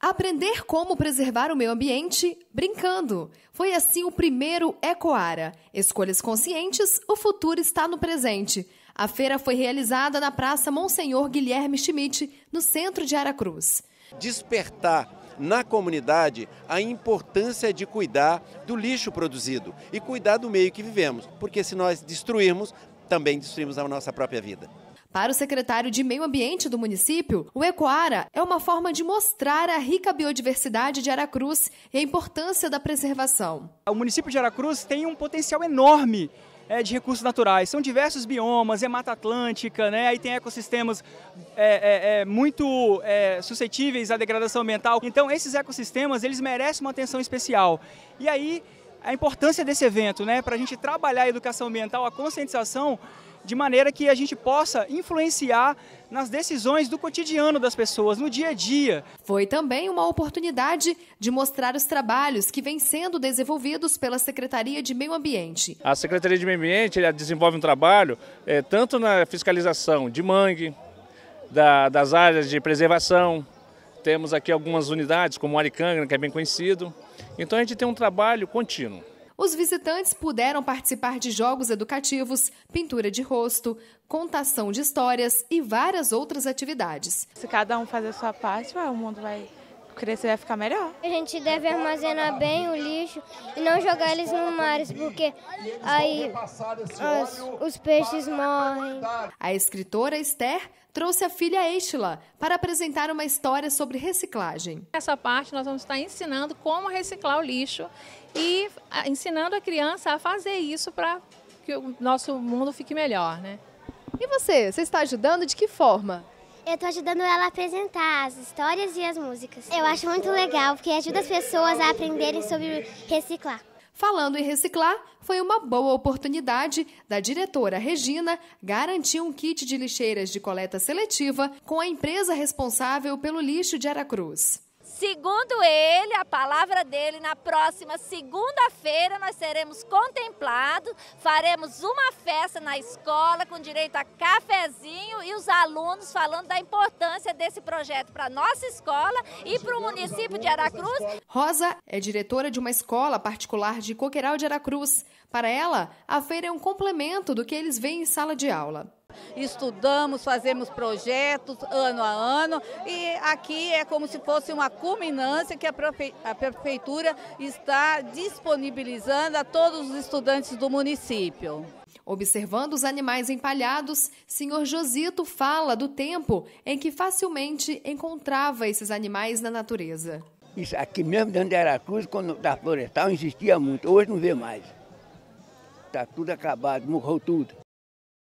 Aprender como preservar o meio ambiente brincando. Foi assim o primeiro Ecoara. Escolhas conscientes, o futuro está no presente. A feira foi realizada na Praça Monsenhor Guilherme Schmidt, no centro de Aracruz. Despertar na comunidade a importância de cuidar do lixo produzido e cuidar do meio que vivemos, porque se nós destruirmos, também destruímos a nossa própria vida. Para o secretário de Meio Ambiente do município, o Ecoara é uma forma de mostrar a rica biodiversidade de Aracruz e a importância da preservação. O município de Aracruz tem um potencial enorme é, de recursos naturais. São diversos biomas, é mata atlântica, né? aí tem ecossistemas é, é, é, muito é, suscetíveis à degradação ambiental. Então esses ecossistemas eles merecem uma atenção especial. E aí a importância desse evento, né, para a gente trabalhar a educação ambiental, a conscientização, de maneira que a gente possa influenciar nas decisões do cotidiano das pessoas, no dia a dia. Foi também uma oportunidade de mostrar os trabalhos que vêm sendo desenvolvidos pela Secretaria de Meio Ambiente. A Secretaria de Meio Ambiente desenvolve um trabalho é, tanto na fiscalização de mangue, da, das áreas de preservação, temos aqui algumas unidades, como o Aricanga, que é bem conhecido. Então a gente tem um trabalho contínuo. Os visitantes puderam participar de jogos educativos, pintura de rosto, contação de histórias e várias outras atividades. Se cada um fazer a sua parte, o mundo vai crescer vai ficar melhor. A gente deve armazenar bem o lixo e não jogar eles no mar, porque aí os peixes morrem. A escritora Esther trouxe a filha Estela para apresentar uma história sobre reciclagem. Nessa parte nós vamos estar ensinando como reciclar o lixo e ensinando a criança a fazer isso para que o nosso mundo fique melhor, né? E você, você está ajudando de que forma? Eu estou ajudando ela a apresentar as histórias e as músicas. Eu acho muito legal, porque ajuda as pessoas a aprenderem sobre reciclar. Falando em reciclar, foi uma boa oportunidade da diretora Regina garantir um kit de lixeiras de coleta seletiva com a empresa responsável pelo lixo de Aracruz. Segundo ele, a palavra dele, na próxima segunda-feira nós seremos contemplados, faremos uma festa na escola com direito a cafezinho e os alunos falando da importância desse projeto para nossa escola e para o município de Aracruz. Rosa é diretora de uma escola particular de Coqueiral de Aracruz. Para ela, a feira é um complemento do que eles veem em sala de aula. Estudamos, fazemos projetos ano a ano e aqui é como se fosse uma culminância que a, prefe a prefeitura está disponibilizando a todos os estudantes do município. Observando os animais empalhados, senhor Josito fala do tempo em que facilmente encontrava esses animais na natureza. Isso aqui mesmo dentro da Aracruz, quando da florestal, existia muito. Hoje não vê mais. Está tudo acabado, morreu tudo.